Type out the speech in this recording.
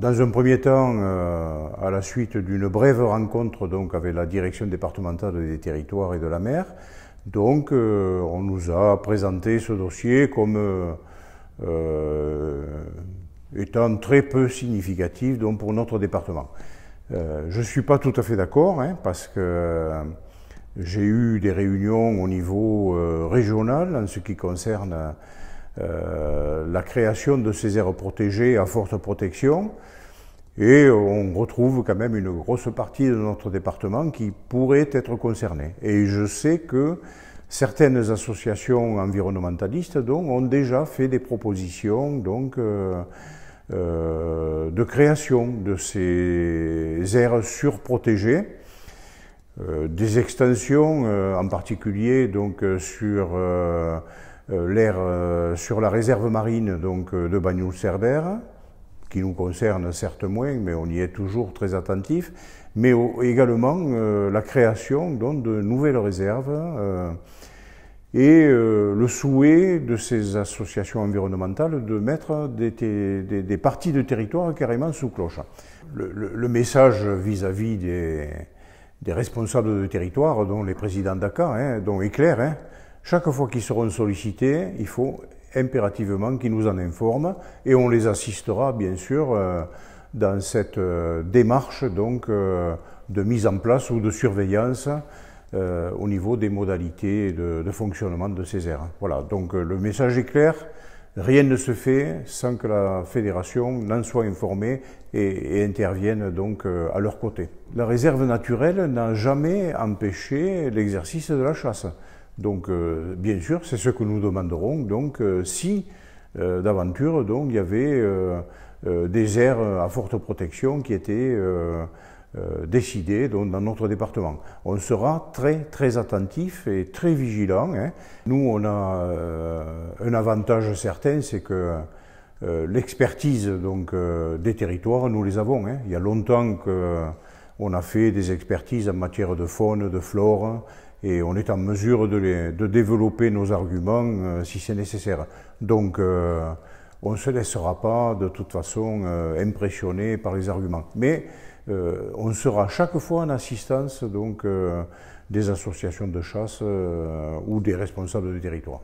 Dans un premier temps, euh, à la suite d'une brève rencontre donc avec la direction départementale des territoires et de la mer, donc euh, on nous a présenté ce dossier comme euh, étant très peu significatif donc pour notre département. je ne suis pas tout à fait d'accord hein, parce que j'ai eu des réunions au niveau régional en ce qui concerne euh, la création de ces aires protégées à forte protection. Et on retrouve quand même une grosse partie de notre département qui pourrait être concernée. Et je sais que certaines associations environnementalistes donc, ont déjà fait des propositions donc, euh, euh, de création de ces aires surprotégées, des extensions en particulier donc, sur euh, l'air euh, sur la réserve marine donc, euh, de Bagnoul-Cerbère, qui nous concerne certes moins, mais on y est toujours très attentif, mais également la création de nouvelles réserves et le souhait de ces associations environnementales de mettre des, parties de territoire carrément sous cloche. Le, message vis-à-vis des, responsables de territoire, dont les présidents d'ACA, hein, dont Éclair, hein, chaque fois qu'ils seront sollicités, il faut impérativement qu'ils nous en informent et on les assistera bien sûr euh, dans cette euh, démarche donc euh, de mise en place ou de surveillance au niveau des modalités de, fonctionnement de ces aires. Voilà, donc le message est clair. Rien ne se fait sans que la fédération n'en soit informée et, intervienne donc à leur côté. La réserve naturelle n'a jamais empêché l'exercice de la chasse. Donc, euh, bien sûr, c'est ce que nous demanderons. Donc, euh, si euh, d'aventure, donc, il y avait des aires à forte protection qui étaient décidées dans notre département. On sera très, très attentif et très vigilant. Hein. Nous, on a un avantage certain, c'est que l'expertise donc des territoires, nous les avons. Hein. Il y a longtemps que on a fait des expertises en matière de faune, de flore, et on est en mesure de, développer nos arguments euh, si c'est nécessaire. Donc, euh, on ne se laissera pas de toute façon euh, impressionner par les arguments. Mais on sera chaque fois en assistance donc, des associations de chasse ou des responsables de territoire.